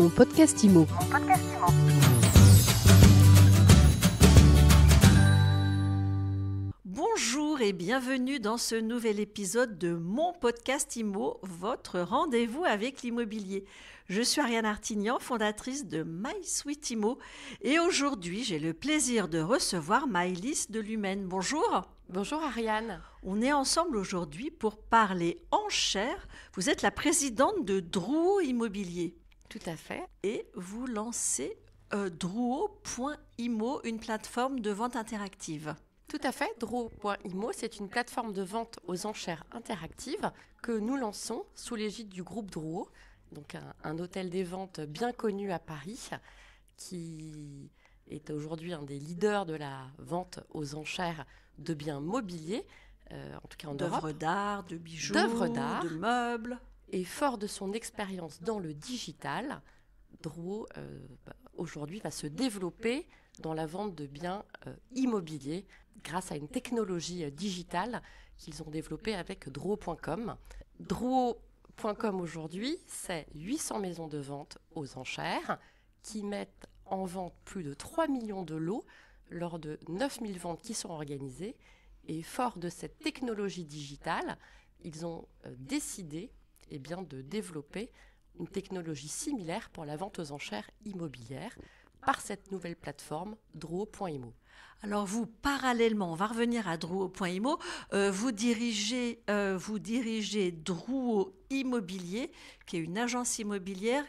Mon podcast IMO. Bonjour et bienvenue dans ce nouvel épisode de mon podcast IMO, votre rendez-vous avec l'immobilier. Je suis Ariane Artignan, fondatrice de My et aujourd'hui j'ai le plaisir de recevoir Maëlys de Bonjour. Bonjour Ariane. On est ensemble aujourd'hui pour parler enchères. Vous êtes la présidente de Drouot Immobilier. Tout à fait. Et vous lancez euh, Drouot.imo, une plateforme de vente interactive. Tout à fait, Drouot.imo, c'est une plateforme de vente aux enchères interactives que nous lançons sous l'égide du groupe Drouot, donc un, hôtel des ventes bien connu à Paris, qui est aujourd'hui un des leaders de la vente aux enchères de biens mobiliers, euh, en tout cas en Europe. D'œuvres d'art, de bijoux, de meubles. Et fort de son expérience dans le digital, Drouot euh, aujourd'hui va se développer dans la vente de biens euh, immobiliers grâce à une technologie euh, digitale qu'ils ont développée avec Drouot.com. Drouot.com aujourd'hui, c'est 800 maisons de vente aux enchères qui mettent en vente plus de 3 millions de lots lors de 9000 ventes qui sont organisées. Et fort de cette technologie digitale, ils ont décidé bien, de développer une technologie similaire pour la vente aux enchères immobilières par cette nouvelle plateforme Drouot.imo. Alors vous, parallèlement, on va revenir à Drouot.imo, euh, vous, dirigez, euh, vous dirigez Drouot Immobilier, qui est une agence immobilière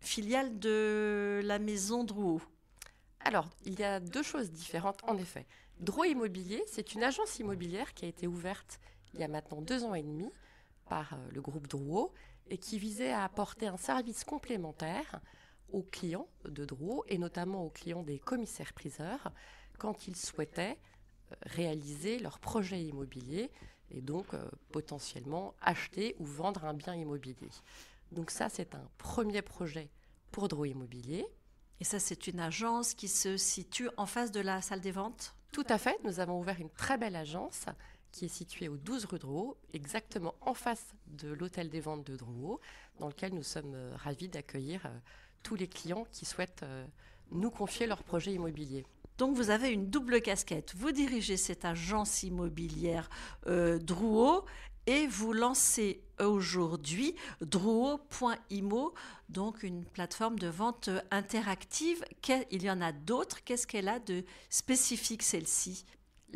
filiale de la maison Drouot. Alors, il y a deux choses différentes, en effet. Drouot Immobilier, c'est une agence immobilière qui a été ouverte il y a maintenant deux ans et demi, par euh, le groupe Drouot et qui visait à apporter un service complémentaire aux clients de Drouot et notamment aux clients des commissaires-priseurs quand ils souhaitaient euh, réaliser leur projet immobilier et donc euh, potentiellement acheter ou vendre un bien immobilier. Donc ça, c'est un premier projet pour Drouot Immobilier. Et ça, c'est une agence qui se situe en face de la salle des ventes Tout à fait, nous avons ouvert une très belle agence qui est situé au 12 rue Drouot, exactement en face de l'hôtel des ventes de Drouot, dans lequel nous sommes euh, ravis d'accueillir euh, tous les clients qui souhaitent euh, nous confier leur projet immobilier. Donc vous avez une double casquette. Vous dirigez cette agence immobilière Drouot et vous lancez aujourd'hui Drouot.imo, donc une plateforme de vente interactive. Il y en a d'autres. Qu'est-ce qu'elle a de spécifique celle-ci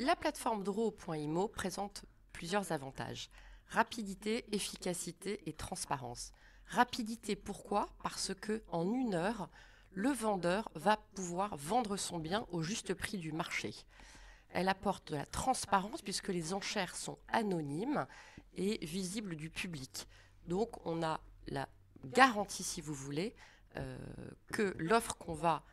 la plateforme draw.imo présente plusieurs avantages. Rapidité, efficacité et transparence. Rapidité, pourquoi Parce que en une heure, le vendeur va pouvoir vendre son bien au juste prix du marché. Elle apporte de la transparence puisque les enchères sont anonymes et visibles du public. Donc on a la garantie, si vous voulez, euh, que l'offre qu'on va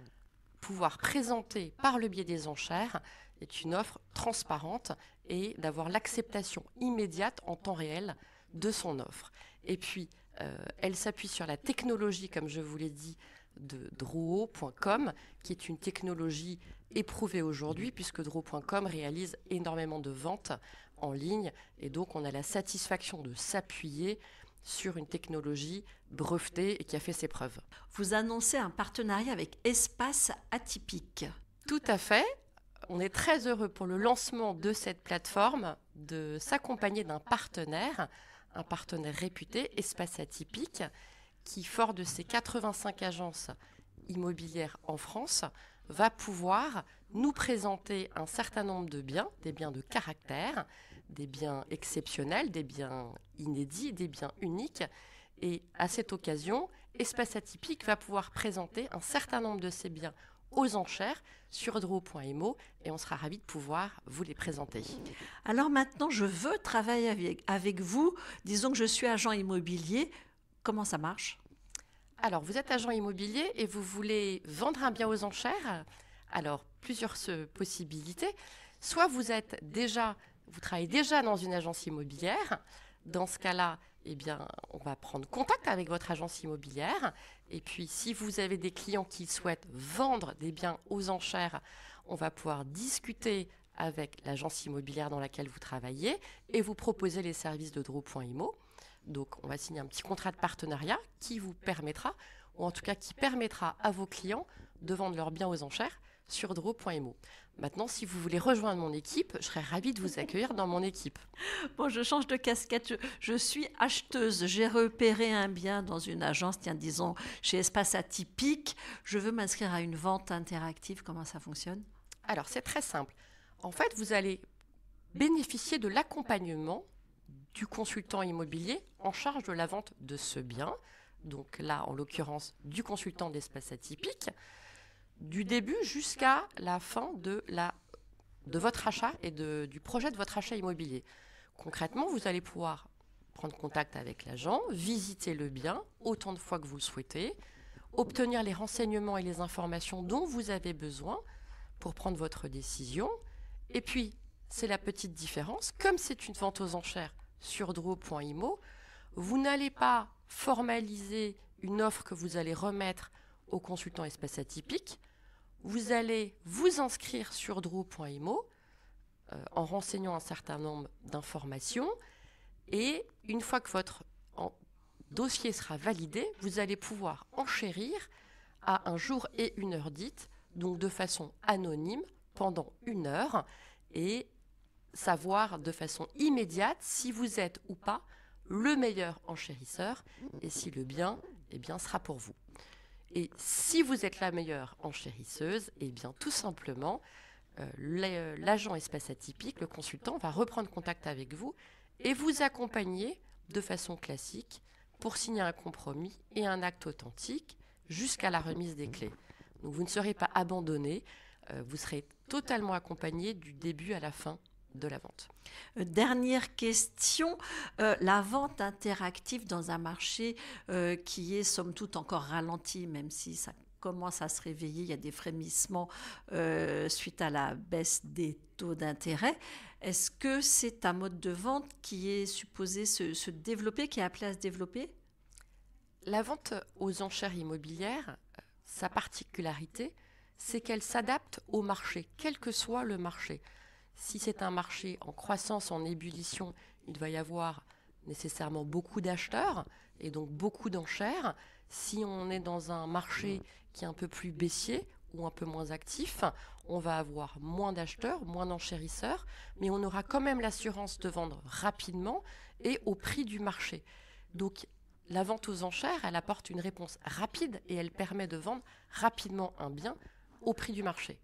pouvoir présenter par le biais des enchères est une offre transparente et d'avoir l'acceptation immédiate en temps réel de son offre. Et puis, euh, elle s'appuie sur la technologie, comme je vous l'ai dit, de Drouot.com, qui est une technologie éprouvée aujourd'hui, puisque Drouot.com réalise énormément de ventes en ligne, et donc on a la satisfaction de s'appuyer sur une technologie brevetée et qui a fait ses preuves. Vous annoncez un partenariat avec Espace Atypique. Tout à fait on est très heureux pour le lancement de cette plateforme de s'accompagner d'un partenaire, un partenaire réputé, Espace Atypique, qui, fort de ses 85 agences immobilières en France, va pouvoir nous présenter un certain nombre de biens, des biens de caractère, des biens exceptionnels, des biens inédits, des biens uniques. Et à cette occasion, Espace Atypique va pouvoir présenter un certain nombre de ces biens aux enchères sur draw.mo et on sera ravis de pouvoir vous les présenter. Alors maintenant, je veux travailler avec vous. Disons que je suis agent immobilier. Comment ça marche Alors, vous êtes agent immobilier et vous voulez vendre un bien aux enchères. Alors, plusieurs possibilités. Soit vous êtes déjà, vous travaillez déjà dans une agence immobilière, dans ce cas-là, eh bien, on va prendre contact avec votre agence immobilière. Et puis, si vous avez des clients qui souhaitent vendre des biens aux enchères, on va pouvoir discuter avec l'agence immobilière dans laquelle vous travaillez et vous proposer les services de Draw.imo. Donc, on va signer un petit contrat de partenariat qui vous permettra, ou en tout cas qui permettra à vos clients de vendre leurs biens aux enchères sur Draw.imo. Maintenant, si vous voulez rejoindre mon équipe, je serais ravie de vous accueillir dans mon équipe. Bon, je change de casquette. Je, suis acheteuse. J'ai repéré un bien dans une agence, tiens, disons, chez Espace Atypique. Je veux m'inscrire à une vente interactive. Comment ça fonctionne Alors, c'est très simple. En fait, vous allez bénéficier de l'accompagnement du consultant immobilier en charge de la vente de ce bien. Donc là, en l'occurrence, du consultant d'espace atypique du début jusqu'à la fin de, la, de votre achat et du projet de votre achat immobilier. Concrètement, vous allez pouvoir prendre contact avec l'agent, visiter le bien autant de fois que vous le souhaitez, obtenir les renseignements et les informations dont vous avez besoin pour prendre votre décision. Et puis, c'est la petite différence, comme c'est une vente aux enchères sur draw.imo, vous n'allez pas formaliser une offre que vous allez remettre au consultant espace atypique, Vous allez vous inscrire sur draw.imo euh, en renseignant un certain nombre d'informations. Et une fois que votre dossier sera validé, vous allez pouvoir enchérir à un jour et une heure dite, donc de façon anonyme pendant une heure, et savoir de façon immédiate si vous êtes ou pas le meilleur enchérisseur et si le bien, eh bien sera pour vous. Et si vous êtes la meilleure enchérisseuse, eh bien tout simplement, euh, euh, l'agent espace atypique, le consultant, va reprendre contact avec vous et vous accompagner de façon classique pour signer un compromis et un acte authentique jusqu'à la remise des clés. vous ne serez pas abandonné, euh, vous serez totalement accompagné du début à la fin de la vente. Euh, dernière question, euh, la vente interactive dans un marché euh, qui est somme toute encore ralenti, même si ça commence à se réveiller, il y a des frémissements suite à la baisse des taux d'intérêt. Est-ce que c'est un mode de vente qui est supposé se, se développer, qui est appelé à se développer La vente aux enchères immobilières, sa particularité, c'est qu'elle s'adapte au marché, quel que soit le marché. Si c'est un marché en croissance, en ébullition, il va y avoir nécessairement beaucoup d'acheteurs et donc beaucoup d'enchères. Si on est dans un marché qui est un peu plus baissier ou un peu moins actif, on va avoir moins d'acheteurs, moins d'enchérisseurs, mais on aura quand même l'assurance de vendre rapidement et au prix du marché. Donc la vente aux enchères, elle apporte une réponse rapide et elle permet de vendre rapidement un bien au prix du marché.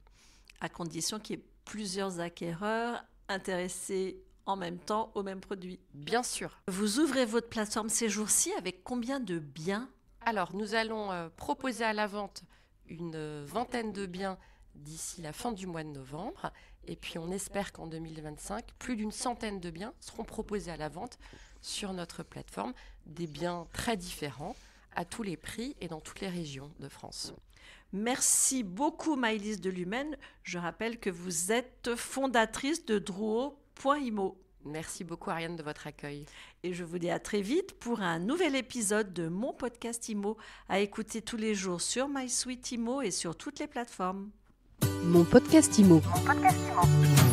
À condition qu'il n'y plusieurs acquéreurs intéressés en même temps au même produit. Bien sûr. Vous ouvrez votre plateforme ces jours-ci avec combien de biens Alors, nous allons euh, proposer à la vente une euh, vingtaine de biens d'ici la fin du mois de novembre. Et puis, on espère qu'en 2025, plus d'une centaine de biens seront proposés à la vente sur notre plateforme, des biens très différents à tous les prix et dans toutes les régions de France. Merci beaucoup Maëlys de Je rappelle que vous êtes fondatrice de Drouot.imo. Merci beaucoup Ariane de votre accueil. Et je vous dis à très vite pour un nouvel épisode de mon podcast IMO à écouter tous les jours sur MySuite IMO et sur toutes les plateformes. Mon podcast IMO. Mon podcast IMO.